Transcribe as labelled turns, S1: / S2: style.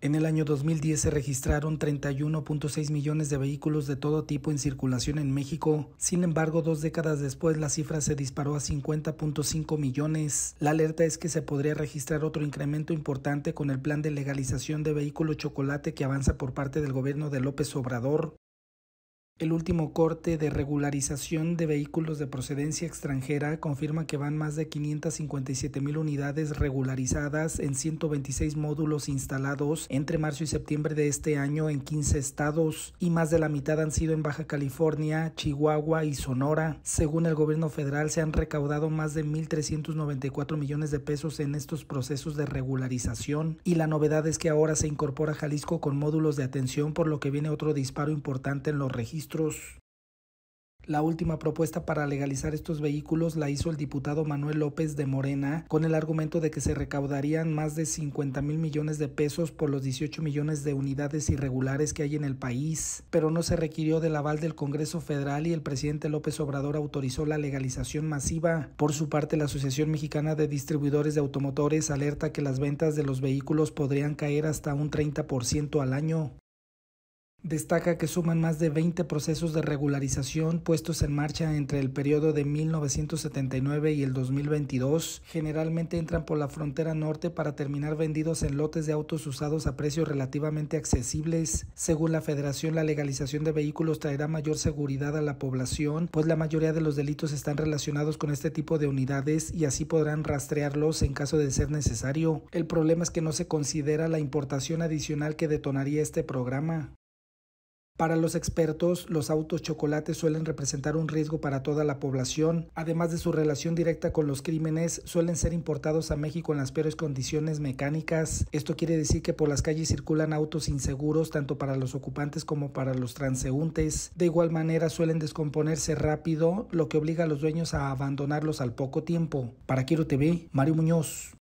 S1: En el año 2010 se registraron 31.6 millones de vehículos de todo tipo en circulación en México. Sin embargo, dos décadas después la cifra se disparó a 50.5 millones. La alerta es que se podría registrar otro incremento importante con el plan de legalización de vehículo chocolate que avanza por parte del gobierno de López Obrador. El último corte de regularización de vehículos de procedencia extranjera confirma que van más de 557 mil unidades regularizadas en 126 módulos instalados entre marzo y septiembre de este año en 15 estados y más de la mitad han sido en Baja California, Chihuahua y Sonora. Según el gobierno federal se han recaudado más de 1.394 millones de pesos en estos procesos de regularización y la novedad es que ahora se incorpora Jalisco con módulos de atención por lo que viene otro disparo importante en los registros la última propuesta para legalizar estos vehículos la hizo el diputado Manuel López de Morena con el argumento de que se recaudarían más de 50 mil millones de pesos por los 18 millones de unidades irregulares que hay en el país, pero no se requirió del aval del Congreso Federal y el presidente López Obrador autorizó la legalización masiva. Por su parte, la Asociación Mexicana de Distribuidores de Automotores alerta que las ventas de los vehículos podrían caer hasta un 30% al año. Destaca que suman más de 20 procesos de regularización puestos en marcha entre el periodo de 1979 y el 2022. Generalmente entran por la frontera norte para terminar vendidos en lotes de autos usados a precios relativamente accesibles. Según la Federación, la legalización de vehículos traerá mayor seguridad a la población, pues la mayoría de los delitos están relacionados con este tipo de unidades y así podrán rastrearlos en caso de ser necesario. El problema es que no se considera la importación adicional que detonaría este programa. Para los expertos, los autos chocolates suelen representar un riesgo para toda la población. Además de su relación directa con los crímenes, suelen ser importados a México en las peores condiciones mecánicas. Esto quiere decir que por las calles circulan autos inseguros tanto para los ocupantes como para los transeúntes. De igual manera, suelen descomponerse rápido, lo que obliga a los dueños a abandonarlos al poco tiempo. Para Quiero TV, Mario Muñoz.